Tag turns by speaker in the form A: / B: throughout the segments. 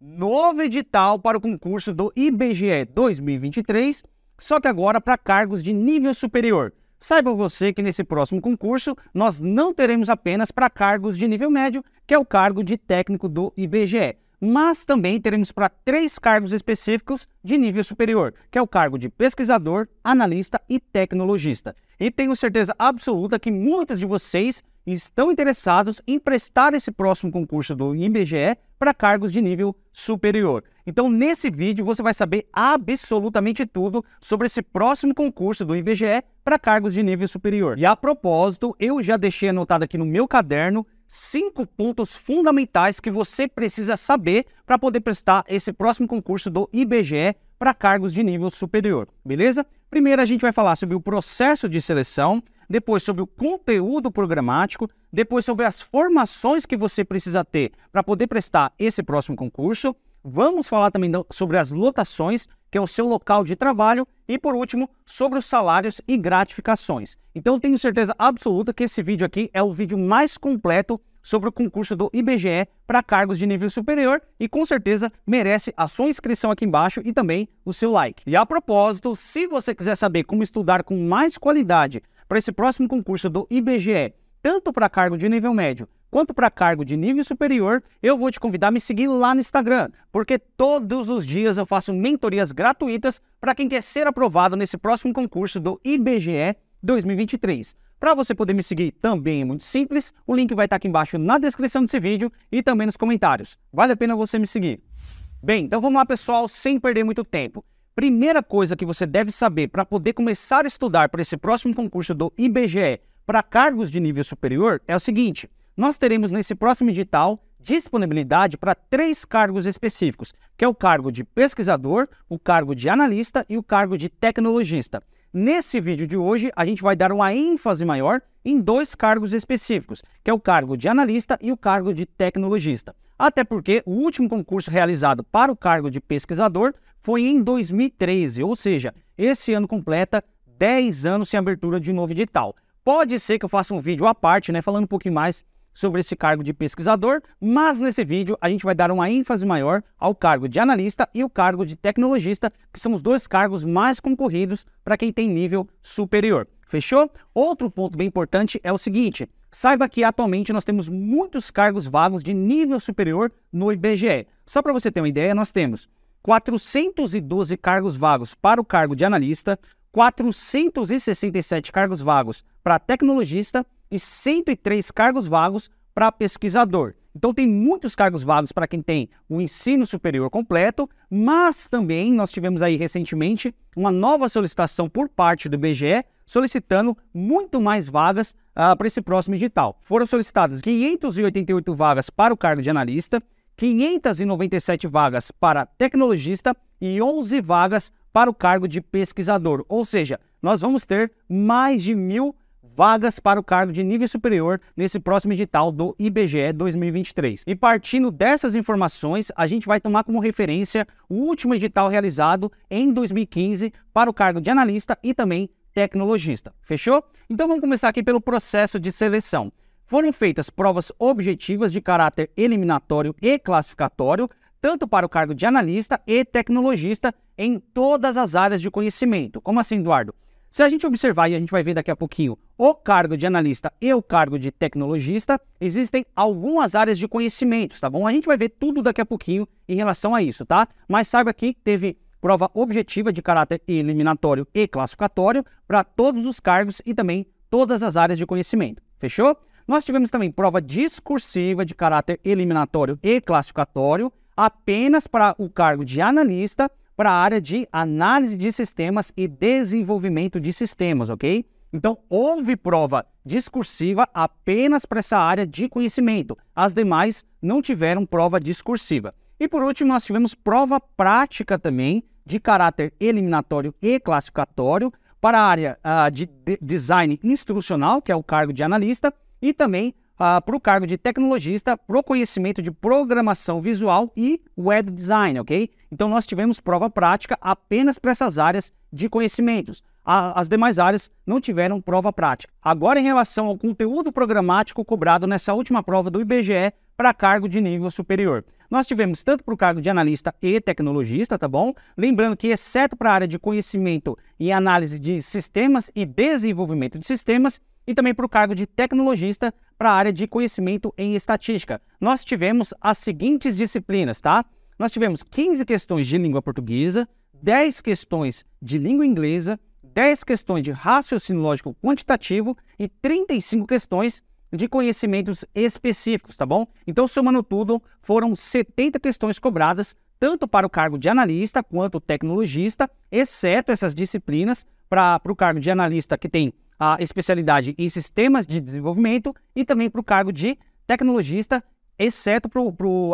A: novo edital para o concurso do IBGE 2023, só que agora para cargos de nível superior. Saiba você que nesse próximo concurso nós não teremos apenas para cargos de nível médio, que é o cargo de técnico do IBGE, mas também teremos para três cargos específicos de nível superior, que é o cargo de pesquisador, analista e tecnologista. E tenho certeza absoluta que muitas de vocês estão interessados em prestar esse próximo concurso do IBGE para cargos de nível superior. Então, nesse vídeo, você vai saber absolutamente tudo sobre esse próximo concurso do IBGE para cargos de nível superior. E a propósito, eu já deixei anotado aqui no meu caderno cinco pontos fundamentais que você precisa saber para poder prestar esse próximo concurso do IBGE para cargos de nível superior, beleza? Primeiro, a gente vai falar sobre o processo de seleção depois sobre o conteúdo programático, depois sobre as formações que você precisa ter para poder prestar esse próximo concurso. Vamos falar também sobre as lotações, que é o seu local de trabalho, e por último, sobre os salários e gratificações. Então, tenho certeza absoluta que esse vídeo aqui é o vídeo mais completo sobre o concurso do IBGE para cargos de nível superior e com certeza merece a sua inscrição aqui embaixo e também o seu like. E a propósito, se você quiser saber como estudar com mais qualidade para esse próximo concurso do IBGE, tanto para cargo de nível médio quanto para cargo de nível superior, eu vou te convidar a me seguir lá no Instagram, porque todos os dias eu faço mentorias gratuitas para quem quer ser aprovado nesse próximo concurso do IBGE 2023. Para você poder me seguir também é muito simples, o link vai estar tá aqui embaixo na descrição desse vídeo e também nos comentários. Vale a pena você me seguir. Bem, então vamos lá pessoal, sem perder muito tempo. Primeira coisa que você deve saber para poder começar a estudar para esse próximo concurso do IBGE para cargos de nível superior é o seguinte: nós teremos nesse próximo edital disponibilidade para três cargos específicos, que é o cargo de pesquisador, o cargo de analista e o cargo de tecnologista. Nesse vídeo de hoje, a gente vai dar uma ênfase maior em dois cargos específicos, que é o cargo de analista e o cargo de tecnologista. Até porque o último concurso realizado para o cargo de pesquisador foi em 2013, ou seja, esse ano completa 10 anos sem abertura de um novo edital. Pode ser que eu faça um vídeo à parte, né, falando um pouquinho mais sobre esse cargo de pesquisador, mas nesse vídeo a gente vai dar uma ênfase maior ao cargo de analista e o cargo de tecnologista, que são os dois cargos mais concorridos para quem tem nível superior. Fechou? Outro ponto bem importante é o seguinte: saiba que atualmente nós temos muitos cargos vagos de nível superior no IBGE. Só para você ter uma ideia, nós temos 412 cargos vagos para o cargo de analista, 467 cargos vagos para tecnologista e 103 cargos vagos para pesquisador. Então tem muitos cargos vagos para quem tem o ensino superior completo, mas também nós tivemos aí recentemente uma nova solicitação por parte do BGE solicitando muito mais vagas ah, para esse próximo edital. Foram solicitadas 588 vagas para o cargo de analista, 597 vagas para tecnologista e 11 vagas para o cargo de pesquisador. Ou seja, nós vamos ter mais de mil vagas para o cargo de nível superior nesse próximo edital do IBGE 2023. E partindo dessas informações, a gente vai tomar como referência o último edital realizado em 2015 para o cargo de analista e também tecnologista. Fechou? Então vamos começar aqui pelo processo de seleção foram feitas provas objetivas de caráter eliminatório e classificatório, tanto para o cargo de analista e tecnologista em todas as áreas de conhecimento. Como assim, Eduardo? Se a gente observar, e a gente vai ver daqui a pouquinho, o cargo de analista e o cargo de tecnologista, existem algumas áreas de conhecimentos, tá bom? A gente vai ver tudo daqui a pouquinho em relação a isso, tá? Mas saiba que teve prova objetiva de caráter eliminatório e classificatório para todos os cargos e também todas as áreas de conhecimento. Fechou? Nós tivemos também prova discursiva de caráter eliminatório e classificatório, apenas para o cargo de analista, para a área de análise de sistemas e desenvolvimento de sistemas, ok? Então, houve prova discursiva apenas para essa área de conhecimento. As demais não tiveram prova discursiva. E por último, nós tivemos prova prática também, de caráter eliminatório e classificatório, para a área uh, de, de design instrucional, que é o cargo de analista, e também ah, para o cargo de tecnologista, para o conhecimento de programação visual e web design, ok? Então nós tivemos prova prática apenas para essas áreas de conhecimentos. A, as demais áreas não tiveram prova prática. Agora, em relação ao conteúdo programático cobrado nessa última prova do IBGE para cargo de nível superior. Nós tivemos tanto para o cargo de analista e tecnologista, tá bom? Lembrando que, exceto para a área de conhecimento e análise de sistemas e desenvolvimento de sistemas, e também para o cargo de tecnologista para a área de conhecimento em estatística. Nós tivemos as seguintes disciplinas, tá? Nós tivemos 15 questões de língua portuguesa, 10 questões de língua inglesa, 10 questões de raciocínio lógico quantitativo e 35 questões de conhecimentos específicos, tá bom? Então, somando tudo, foram 70 questões cobradas, tanto para o cargo de analista quanto tecnologista, exceto essas disciplinas para o cargo de analista que tem a especialidade em sistemas de desenvolvimento e também para o cargo de tecnologista, exceto para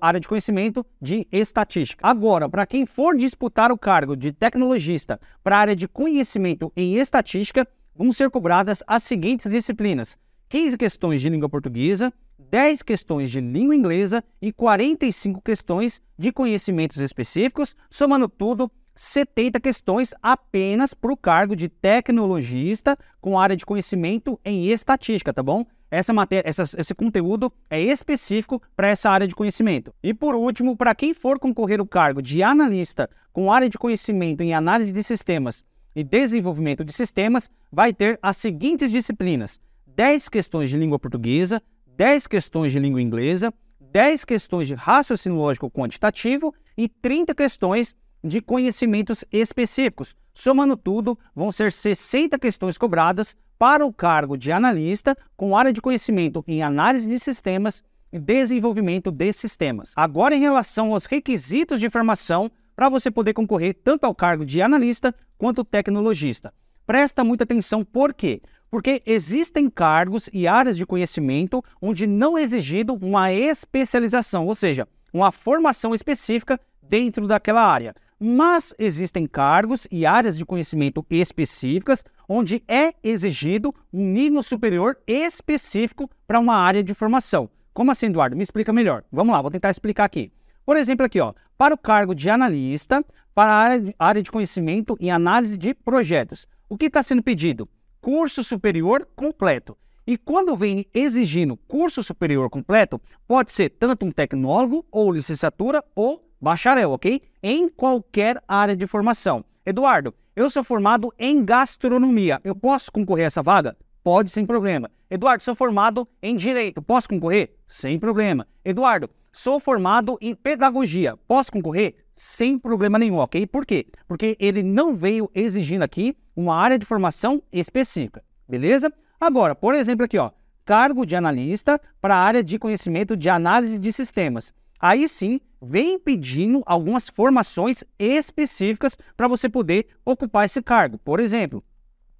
A: a área de conhecimento de estatística. Agora, para quem for disputar o cargo de tecnologista para a área de conhecimento em estatística, vão ser cobradas as seguintes disciplinas: 15 questões de língua portuguesa, 10 questões de língua inglesa e 45 questões de conhecimentos específicos, somando tudo 70 questões apenas para o cargo de tecnologista com área de conhecimento em estatística, tá bom? Essa matéria, essa, esse conteúdo é específico para essa área de conhecimento. E por último, para quem for concorrer o cargo de analista com área de conhecimento em análise de sistemas e desenvolvimento de sistemas, vai ter as seguintes disciplinas: 10 questões de língua portuguesa, 10 questões de língua inglesa, 10 questões de raciocínio lógico quantitativo e 30 questões de conhecimentos específicos. Somando tudo, vão ser 60 questões cobradas para o cargo de analista, com área de conhecimento em análise de sistemas e desenvolvimento de sistemas. Agora, em relação aos requisitos de formação, para você poder concorrer tanto ao cargo de analista quanto tecnologista. Presta muita atenção, por quê? Porque existem cargos e áreas de conhecimento onde não é exigido uma especialização, ou seja, uma formação específica dentro daquela área mas existem cargos e áreas de conhecimento específicas onde é exigido um nível superior específico para uma área de formação. Como assim, Eduardo? Me explica melhor. Vamos lá, vou tentar explicar aqui. Por exemplo, aqui, ó, para o cargo de analista, para a área de, área de conhecimento e análise de projetos, o que está sendo pedido? Curso superior completo. E quando vem exigindo curso superior completo, pode ser tanto um tecnólogo ou licenciatura ou bacharel, ok? Em qualquer área de formação. Eduardo, eu sou formado em gastronomia. Eu posso concorrer a essa vaga? Pode, sem problema. Eduardo, sou formado em direito. Posso concorrer? Sem problema. Eduardo, sou formado em pedagogia. Posso concorrer? Sem problema nenhum, ok? Por quê? Porque ele não veio exigindo aqui uma área de formação específica, beleza? Agora, por exemplo, aqui, ó, cargo de analista para a área de conhecimento de análise de sistemas aí sim vem pedindo algumas formações específicas para você poder ocupar esse cargo. Por exemplo,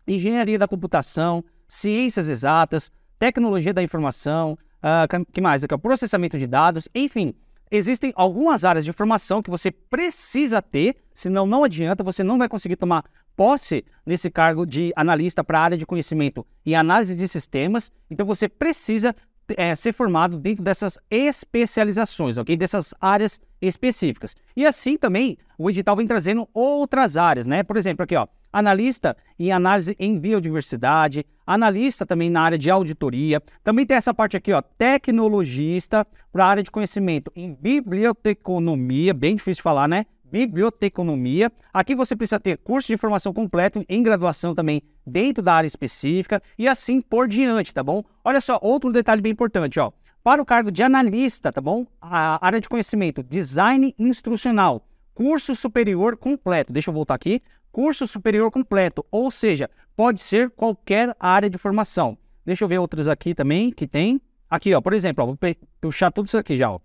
A: engenharia da computação, ciências exatas, tecnologia da informação, uh, que mais? Aqui, processamento de dados, enfim. Existem algumas áreas de formação que você precisa ter, senão não adianta, você não vai conseguir tomar posse nesse cargo de analista para a área de conhecimento e análise de sistemas. Então você precisa é, ser formado dentro dessas especializações, ok? Dessas áreas específicas. E assim também o edital vem trazendo outras áreas, né? Por exemplo, aqui ó, analista em análise em biodiversidade, analista também na área de auditoria. Também tem essa parte aqui, ó, tecnologista para a área de conhecimento em biblioteconomia, bem difícil de falar, né? biblioteconomia. Aqui você precisa ter curso de formação completo em graduação também dentro da área específica e assim por diante, tá bom? Olha só, outro detalhe bem importante, ó. Para o cargo de analista, tá bom? A área de conhecimento, design instrucional, curso superior completo. Deixa eu voltar aqui. Curso superior completo, ou seja, pode ser qualquer área de formação. Deixa eu ver outros aqui também que tem. Aqui, ó, por exemplo, ó, vou puxar tudo isso aqui já, ó.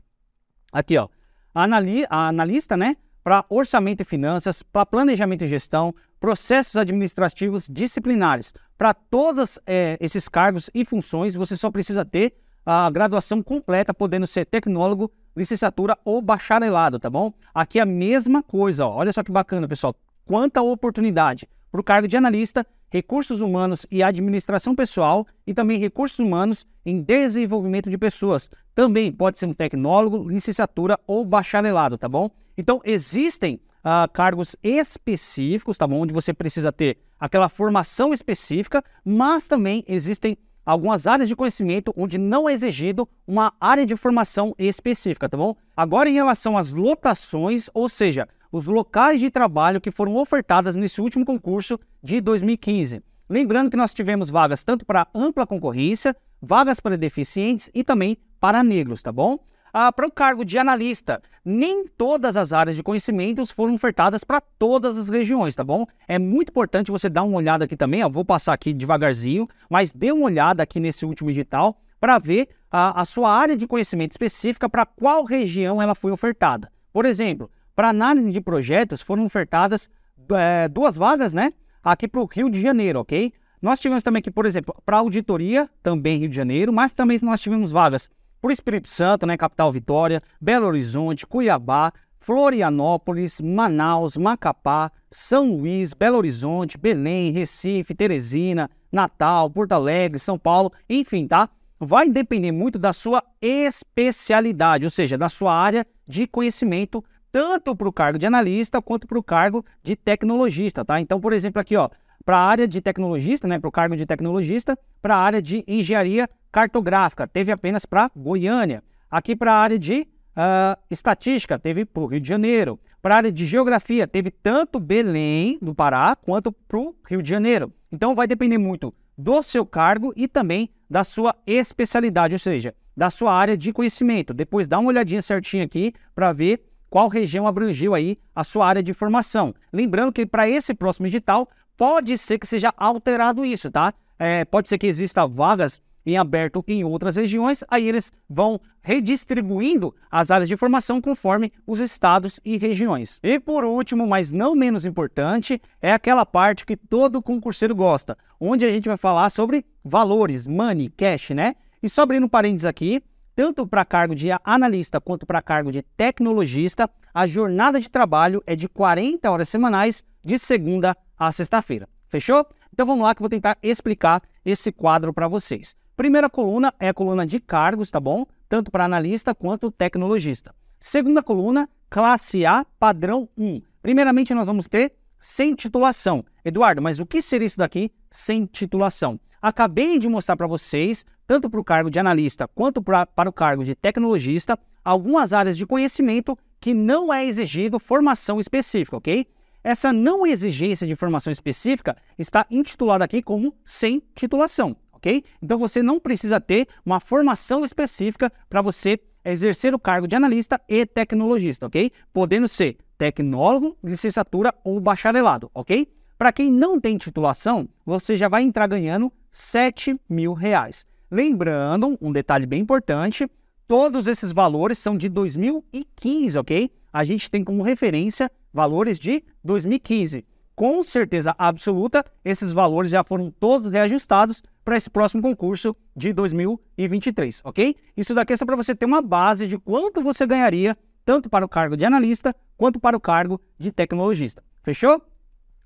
A: Aqui, ó. Anali analista, né? para orçamento e finanças, para planejamento e gestão, processos administrativos disciplinares. Para todos é, esses cargos e funções, você só precisa ter a graduação completa, podendo ser tecnólogo, licenciatura ou bacharelado, tá bom? Aqui é a mesma coisa, ó. olha só que bacana, pessoal. Quanta oportunidade para o cargo de analista, recursos humanos e administração pessoal e também recursos humanos em desenvolvimento de pessoas. Também pode ser um tecnólogo, licenciatura ou bacharelado, tá bom? Então, existem ah, cargos específicos, tá bom? Onde você precisa ter aquela formação específica, mas também existem algumas áreas de conhecimento onde não é exigido uma área de formação específica, tá bom? Agora, em relação às lotações, ou seja, os locais de trabalho que foram ofertadas nesse último concurso de 2015. Lembrando que nós tivemos vagas tanto para ampla concorrência, vagas para deficientes e também para negros, tá bom? ah, para o cargo de analista. Nem todas as áreas de conhecimentos foram ofertadas para todas as regiões, tá bom? É muito importante você dar uma olhada aqui também, ó, vou passar aqui devagarzinho, mas dê uma olhada aqui nesse último edital para ver a, a sua área de conhecimento específica para qual região ela foi ofertada. Por exemplo, para análise de projetos foram ofertadas é, duas vagas, né? Aqui para o Rio de Janeiro, ok? Nós tivemos também aqui, por exemplo, para auditoria, também Rio de Janeiro, mas também nós tivemos vagas para o Espírito Santo, né, capital Vitória, Belo Horizonte, Cuiabá, Florianópolis, Manaus, Macapá, São Luís, Belo Horizonte, Belém, Recife, Teresina, Natal, Porto Alegre, São Paulo, enfim, tá? Vai depender muito da sua especialidade, ou seja, da sua área de conhecimento, tanto para o cargo de analista quanto para o cargo de tecnologista, tá? Então, por exemplo, aqui, ó, para a área de tecnologista, né, para o cargo de tecnologista, para a área de engenharia cartográfica teve apenas para Goiânia. Aqui para a área de uh, estatística teve para o Rio de Janeiro. Para a área de geografia teve tanto Belém do Pará quanto para o Rio de Janeiro. Então vai depender muito do seu cargo e também da sua especialidade, ou seja, da sua área de conhecimento. Depois dá uma olhadinha certinha aqui para ver qual região abrangiu aí a sua área de formação. Lembrando que para esse próximo edital pode ser que seja alterado isso, tá? É, pode ser que exista vagas em aberto em outras regiões, aí eles vão redistribuindo as áreas de formação conforme os estados e regiões. E por último, mas não menos importante, é aquela parte que todo concurseiro gosta, onde a gente vai falar sobre valores, money, cash, né? E só abrindo parênteses aqui, tanto para cargo de analista quanto para cargo de tecnologista, a jornada de trabalho é de 40 horas semanais de segunda a sexta-feira. Fechou? Então vamos lá que eu vou tentar explicar esse quadro para vocês. Primeira coluna é a coluna de cargos, tá bom? Tanto para analista quanto tecnologista. Segunda coluna, classe A, padrão 1. Primeiramente, nós vamos ter sem titulação. Eduardo, mas o que seria isso daqui sem titulação? Acabei de mostrar para vocês, tanto para o cargo de analista quanto pra, para o cargo de tecnologista, algumas áreas de conhecimento que não é exigido formação específica, ok? Essa não exigência de formação específica está intitulada aqui como sem titulação ok? Então você não precisa ter uma formação específica para você exercer o cargo de analista e tecnologista, ok? Podendo ser tecnólogo, licenciatura ou bacharelado, ok? Para quem não tem titulação, você já vai entrar ganhando 7 mil reais. Lembrando, um detalhe bem importante, todos esses valores são de 2015, ok? A gente tem como referência valores de 2015 com certeza absoluta, esses valores já foram todos reajustados para esse próximo concurso de 2023, ok? Isso daqui é só para você ter uma base de quanto você ganharia, tanto para o cargo de analista quanto para o cargo de tecnologista. Fechou?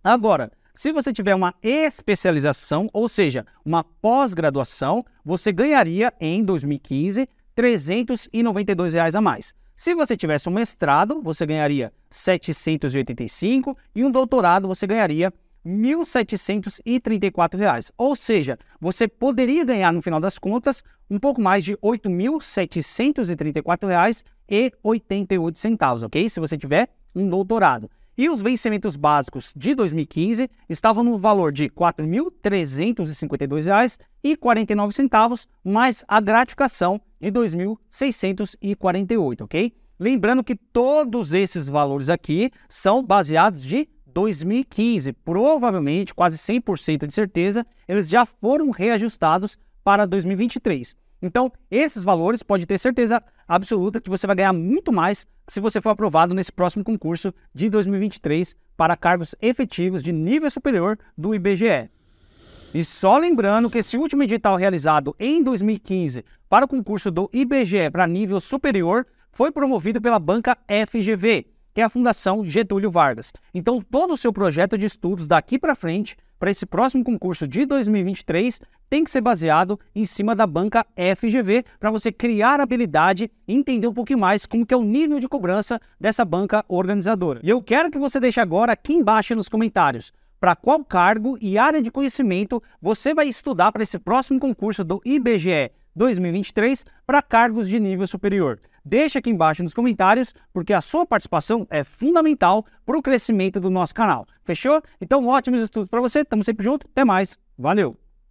A: Agora, se você tiver uma especialização, ou seja, uma pós-graduação, você ganharia em 2015 R$ 392 reais a mais. Se você tivesse um mestrado, você ganharia 785 e um doutorado você ganharia R$ 1.734. Ou seja, você poderia ganhar, no final das contas, um pouco mais de R$ 8.734,88, ok? Se você tiver um doutorado. E os vencimentos básicos de 2015 estavam no valor de R$ 4.352,49, mais a gratificação de 2.648, ok? Lembrando que todos esses valores aqui são baseados de 2015. Provavelmente, quase 100% de certeza, eles já foram reajustados para 2023. Então, esses valores pode ter certeza absoluta que você vai ganhar muito mais se você for aprovado nesse próximo concurso de 2023 para cargos efetivos de nível superior do IBGE. E só lembrando que esse último edital realizado em 2015 para o concurso do IBGE para nível superior foi promovido pela banca FGV, que é a Fundação Getúlio Vargas. Então, todo o seu projeto de estudos daqui para frente, para esse próximo concurso de 2023, tem que ser baseado em cima da banca FGV, para você criar habilidade e entender um pouquinho mais como que é o nível de cobrança dessa banca organizadora. E eu quero que você deixe agora aqui embaixo nos comentários para qual cargo e área de conhecimento você vai estudar para esse próximo concurso do IBGE 2023 para cargos de nível superior. Deixa aqui embaixo nos comentários, porque a sua participação é fundamental para o crescimento do nosso canal. Fechou? Então, ótimos estudos para você. Tamo sempre junto. Até mais. Valeu!